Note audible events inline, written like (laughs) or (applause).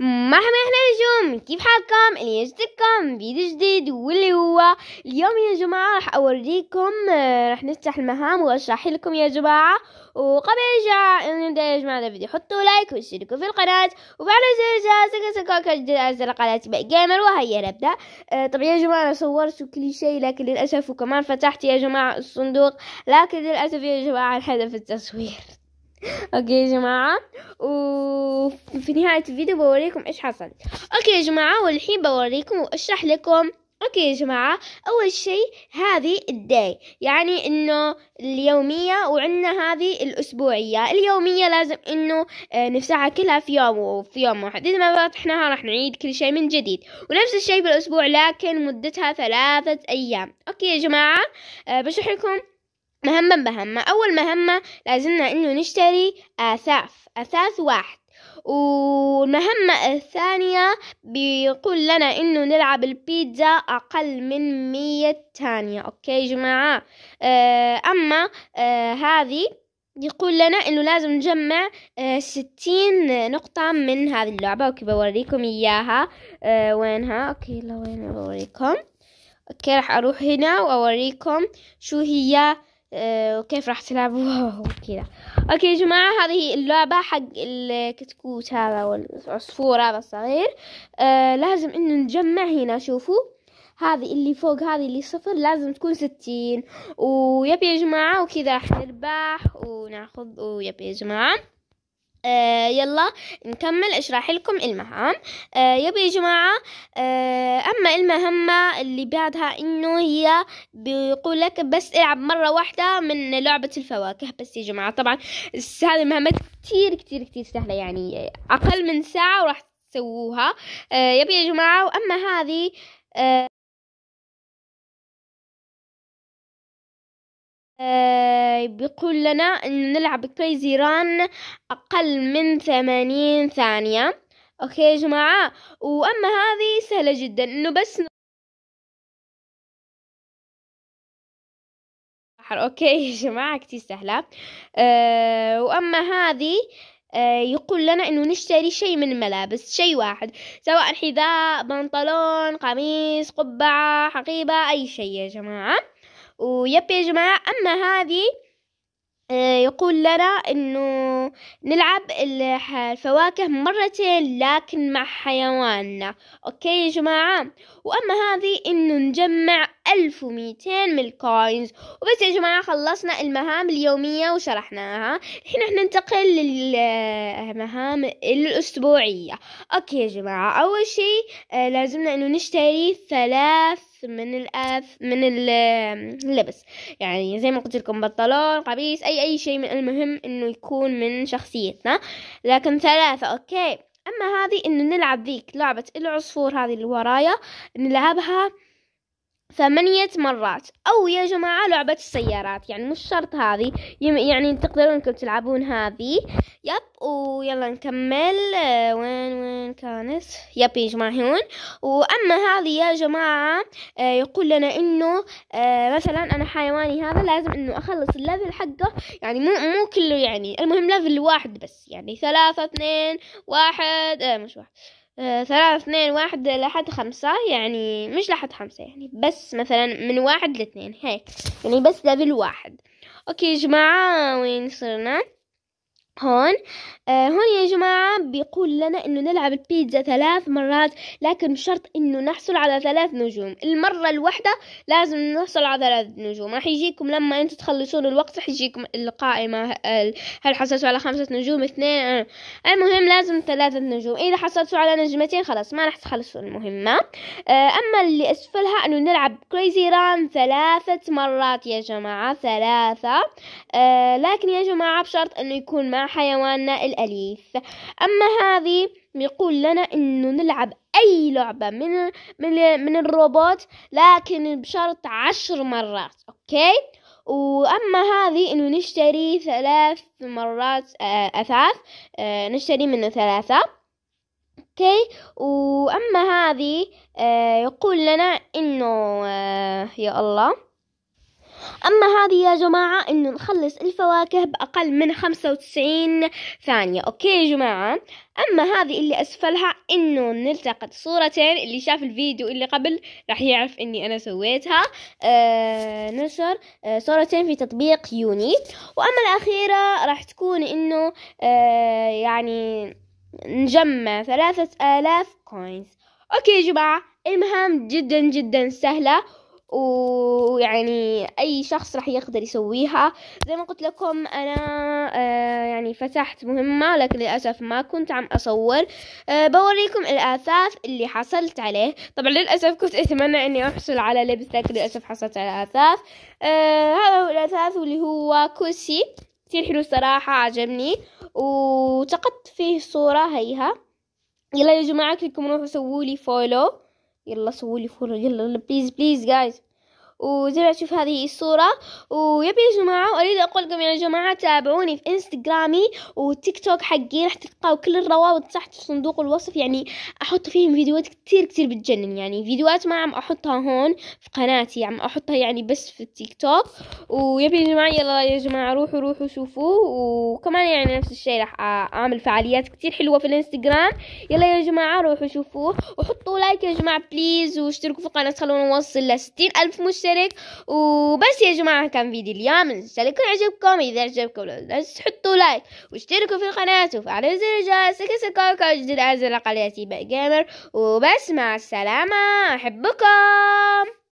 مرحبا احنا نجوم كيف حالكم اللي يجدكم فيديو جديد واللي هو اليوم يا جماعة راح اوريكم آه، راح نفتح المهام واشرح لكم يا جماعة وقبل جا... نبدا يا جماعة الفيديو حطوا لايك واشتركوا في القناة وفعلوا زر الجرس سكاكا جديد انزل قناتي بقى جيمر وهيا نبدا آه، طبعا يا جماعة انا صورت كل شيء لكن للأسف وكمان فتحت يا جماعة الصندوق لكن للأسف يا جماعة انحذف التصوير (laughs) اوكي يا جماعه وفي نهايه الفيديو بوريكم ايش حصل اوكي يا جماعه والحين بوريكم واشرح لكم اوكي يا جماعه اول شيء هذه الداي يعني انه اليوميه وعندنا هذه الاسبوعيه اليوميه لازم انه آه، نفتحها كلها في يوم وفي يوم واحد اذا ما فتحناها راح نعيد كل شيء من جديد ونفس الشيء بالاسبوع لكن مدتها ثلاثه ايام اوكي يا جماعه آه، بشرح لكم مهمة مهمة أول مهمة لازمنا إنه نشتري أثاث أثاث واحد والمهمة الثانية بيقول لنا إنه نلعب البيتزا أقل من مية ثانية أوكي يا جماعة آه، أما آه، هذه يقول لنا انه لازم نجمع آه، ستين نقطة من هذه اللعبة اوكي بوريكم اياها أه وينها اوكي لا وين بوريكم اوكي راح اروح هنا واوريكم شو هي آه، وكيف راح تلعبوها (laughs) وكذا اوكي يا جماعة هذه اللعبة حق الكتكوت هذا والعصفور هذا الصغير آه لازم انه نجمع هنا شوفوا هذه اللي فوق هذه اللي صفر لازم تكون ستين ويبي يا جماعة وكذا راح نربح وناخذ ويبي يا جماعة آه يلا نكمل اشرح لكم المهام آه يبي يا جماعة آه اما المهمة اللي بعدها انه هي بيقول لك بس العب مرة واحدة من لعبة الفواكه بس يا جماعة طبعا هذه المهمة كتير كتير كتير سهلة يعني اقل من ساعة وراح تسووها آه يبي يا جماعة واما هذه آه آه، بيقول لنا إن نلعب كريزي ران أقل من ثمانين ثانية أوكي يا جماعة وأما هذه سهلة جدا إنه بس اوكي يا جماعة كتير سهلة آه، واما هذه آه، يقول لنا انه نشتري شيء من الملابس شيء واحد سواء حذاء بنطلون قميص قبعة حقيبة اي شيء يا جماعة ويب يا جماعة أما هذه آه، يقول لنا انه نلعب الفواكه مرتين لكن مع حيواننا اوكي يا جماعة واما هذه انه نجمع 1200 من الكوينز وبس يا جماعة خلصنا المهام اليومية وشرحناها الحين احنا ننتقل للمهام الأسبوعية أوكي يا جماعة أول شيء آه، لازمنا أنه نشتري ثلاث من الأف من اللبس يعني زي ما قلت لكم بنطلون قميص أي أي شيء من المهم أنه يكون من شخصيتنا لكن ثلاثة أوكي أما هذه أنه نلعب ذيك لعبة العصفور هذه اللي ورايا نلعبها ثمانية مرات أو يا جماعة لعبة السيارات يعني مش شرط هذه يعني تقدرون انكم تلعبون هذه يب ويلا نكمل آه، وين وين كانت يب يا جماعة هون وأما هذه يا جماعة آه، يقول لنا إنه آه، مثلا أنا حيواني هذا لازم إنه أخلص الليفل حقه يعني مو مو كله يعني المهم ليفل واحد بس يعني ثلاثة اثنين واحد مش واحد ثلاثة اثنين واحد لحد خمسة يعني مش لحد خمسة يعني بس مثلا من واحد لاثنين هيك يعني بس ليفل واحد اوكي يا جماعة وين صرنا هون آه هون يا جماعة بيقول لنا انه نلعب البيتزا ثلاث مرات لكن بشرط انه نحصل على ثلاث نجوم المرة الواحدة لازم نحصل على ثلاث نجوم راح يجيكم لما أنتوا تخلصون الوقت راح يجيكم القائمة هل حصلتوا على خمسة نجوم اثنين آه. المهم لازم ثلاثة نجوم اذا حصلتوا على نجمتين خلاص ما راح تخلصوا المهمة آه اما اللي اسفلها انه نلعب كريزي ران ثلاثة مرات يا جماعة ثلاثة آه لكن يا جماعة بشرط انه يكون مع حيواننا الأليف أما هذه بيقول لنا إنه نلعب أي لعبة من من, من الروبوت لكن بشرط عشر مرات أوكي وأما هذه إنه نشتري ثلاث مرات آه، أثاث آه، نشتري منه ثلاثة اوكي واما هذه آه يقول لنا انه آه يا الله أما هذه يا جماعة إنه نخلص الفواكه بأقل من خمسة وتسعين ثانية أوكي يا جماعة أما هذه اللي أسفلها إنه نلتقط صورتين اللي شاف الفيديو اللي قبل راح يعرف إني أنا سويتها آه نشر آه صورتين في تطبيق يوني وأما الأخيرة راح تكون إنه آه يعني نجمع ثلاثة آلاف كوينز أوكي يا جماعة المهام جدا جدا سهلة و ويعني اي شخص راح يقدر يسويها زي ما قلت لكم انا آه يعني فتحت مهمة لكن للأسف ما كنت عم اصور آه بوريكم الاثاث اللي حصلت عليه طبعا للأسف كنت اتمنى اني احصل على لبس لكن للأسف حصلت على اثاث آه هذا هو الاثاث واللي هو كرسي كتير حلو صراحة عجبني وتقدت فيه صورة هيها يلا يا جماعة كلكم روحوا سووا لي فولو يلا سووا لي فولو يلا بليز بليز جايز وزي ما تشوف هذه الصورة ويبي يا جماعة أريد أقول لكم يا جماعة تابعوني في انستغرامي وتيك توك حقي راح تلقاو كل الروابط تحت في صندوق الوصف يعني أحط فيهم فيديوهات كتير كتير بتجنن يعني فيديوهات ما عم أحطها هون في قناتي عم أحطها يعني بس في التيك توك ويبي يا جماعة يلا يا جماعة روحوا روحوا شوفوه وكمان يعني نفس الشي راح أعمل فعاليات كتير حلوة في الانستغرام يلا يا جماعة روحوا شوفوه وحطوا لايك يا جماعة بليز واشتركوا في القناة خلونا نوصل لستين ألف مشترك تشترك وبس يا جماعة كان فيديو اليوم إن يكون عجبكم إذا عجبكم لا تحطوا لايك واشتركوا في القناة وفعلوا زر الجرس لكسركم كل جديد أنزل قناتي جيمر وبس مع السلامة أحبكم